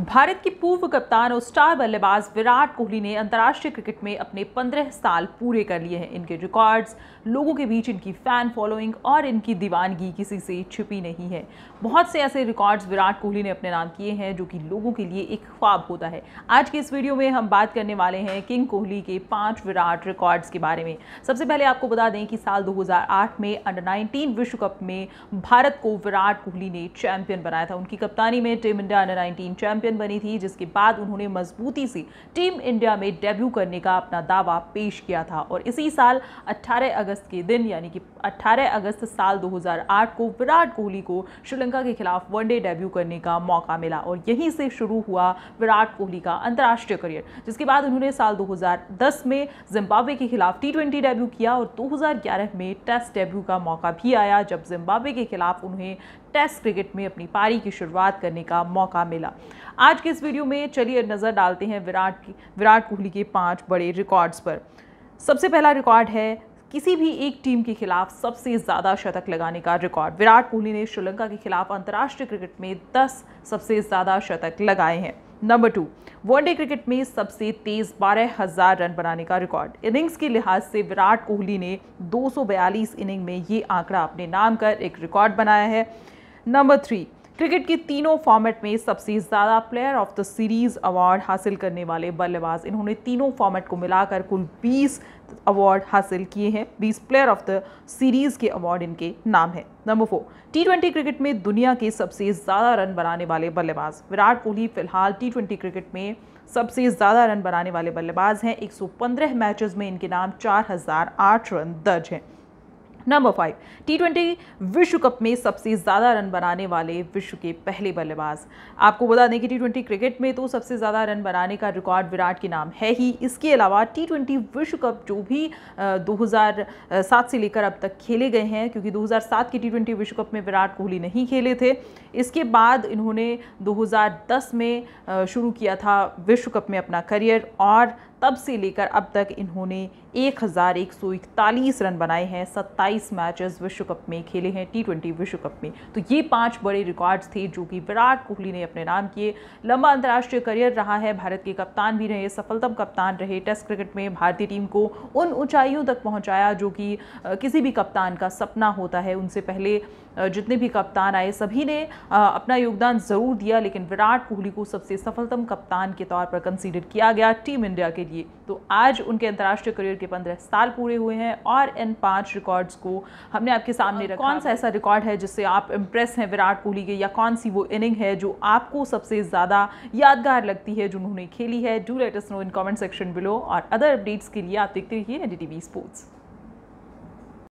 भारत की पूर्व कप्तान और स्टार बल्लेबाज विराट कोहली ने अंतर्राष्ट्रीय क्रिकेट में अपने 15 साल पूरे कर लिए हैं इनके रिकॉर्ड्स लोगों के बीच इनकी फ़ैन फॉलोइंग और इनकी दीवानगी किसी से छिपी नहीं है बहुत से ऐसे रिकॉर्ड्स विराट कोहली ने अपने नाम किए हैं जो कि लोगों के लिए एक ख्वाब होता है आज के इस वीडियो में हम बात करने वाले हैं किंग कोहली के पाँच विराट रिकॉर्ड्स के बारे में सबसे पहले आपको बता दें कि साल दो में अंडर नाइनटीन विश्व कप में भारत को विराट कोहली ने चैम्पियन बनाया था उनकी कप्तानी में team India under nineteen champion champion बनी थी जिसके बाद उन्होंने मजबूती से टीम इंडिया में डेब्यू करने का अपना दावा पेश किया था और इसी साल 18 अगस्त के दिन यानी कि 18 अगस्त साल 2008 को विराट कोहली को श्रीलंका के खिलाफ वनडे डेब्यू करने का मौका मिला और यहीं से शुरू हुआ विराट कोहली का अंतर्राष्ट्रीय करियर जिसके बाद उन्होंने साल 2010 में जिम्बाब्वे के खिलाफ टी डेब्यू किया और 2011 में टेस्ट डेब्यू का मौका भी आया जब जिम्बाब्वे के खिलाफ उन्हें टेस्ट क्रिकेट में अपनी पारी की शुरुआत करने का मौका मिला आज के इस वीडियो में चलिए नज़र डालते हैं विराट की विराट कोहली के पाँच बड़े रिकॉर्ड्स पर सबसे पहला रिकॉर्ड है किसी भी एक टीम के खिलाफ सबसे ज़्यादा शतक लगाने का रिकॉर्ड विराट कोहली ने श्रीलंका के खिलाफ अंतर्राष्ट्रीय क्रिकेट में दस सबसे ज़्यादा शतक लगाए हैं नंबर टू वनडे क्रिकेट में सबसे तेज़ बारह हज़ार रन बनाने का रिकॉर्ड इनिंग्स के लिहाज से विराट कोहली ने 242 इनिंग में ये आंकड़ा अपने नाम कर एक रिकॉर्ड बनाया है नंबर थ्री क्रिकेट की तीनों फॉर्मेट में सबसे ज़्यादा player of the series award हासिल करने वाले बल्लेबाज इन्होंने तीनों फॉर्मेट को मिलाकर कुल 20 अवार्ड हासिल किए हैं 20 प्लेयर ऑफ द सीरीज़ के अवार्ड इनके नाम है number four T twenty cricket में दुनिया के सबसे ज़्यादा रन बनाने वाले बल्लेबाज विराट कोहली फिलहाल टी ट्वेंटी क्रिकेट में सबसे ज़्यादा रन बनाने वाले बल्लेबाज हैं 115 मैचेस में इनके नाम 4008 रन दर्ज हैं नंबर फाइव टी ट्वेंटी विश्व कप में सबसे ज़्यादा रन बनाने वाले विश्व के पहले बल्लेबाज आपको बता दें कि टी ट्वेंटी क्रिकेट में तो सबसे ज़्यादा रन बनाने का रिकॉर्ड विराट के नाम है ही इसके अलावा टी ट्वेंटी विश्व कप जो भी दो से लेकर अब तक खेले गए हैं क्योंकि 2007 के टी ट्वेंटी विश्व कप में विराट कोहली नहीं खेले थे इसके बाद इन्होंने दो में शुरू किया था विश्व कप में अपना करियर और तब से लेकर अब तक इन्होंने एक रन बनाए हैं सत्ताईस बाईस मैचेस विश्व कप में खेले हैं टी ट्वेंटी विश्व कप में तो ये पांच बड़े रिकॉर्ड्स थे जो कि विराट कोहली ने अपने नाम किए लंबा अंतर्राष्ट्रीय करियर रहा है भारत के कप्तान भी रहे सफलतम कप्तान रहे टेस्ट क्रिकेट में भारतीय टीम को उन ऊंचाइयों तक पहुंचाया जो कि किसी भी कप्तान का सपना होता है उनसे पहले जितने भी कप्तान आए सभी ने अपना योगदान ज़रूर दिया लेकिन विराट कोहली को सबसे सफलतम कप्तान के तौर पर कंसीडर किया गया टीम इंडिया के लिए तो आज उनके अंतर्राष्ट्रीय करियर के पंद्रह साल पूरे हुए हैं और इन पांच रिकॉर्ड्स को हमने आपके सामने हाँ, रखा कौन सा ऐसा रिकॉर्ड है जिससे आप इम्प्रेस हैं विराट कोहली के या कौन सी वो इनिंग है जो आपको सबसे ज़्यादा यादगार लगती है जो उन्होंने खेली है do let us know in comment section below और अदर अपडेट्स के लिए आप देखते रहिए एन स्पोर्ट्स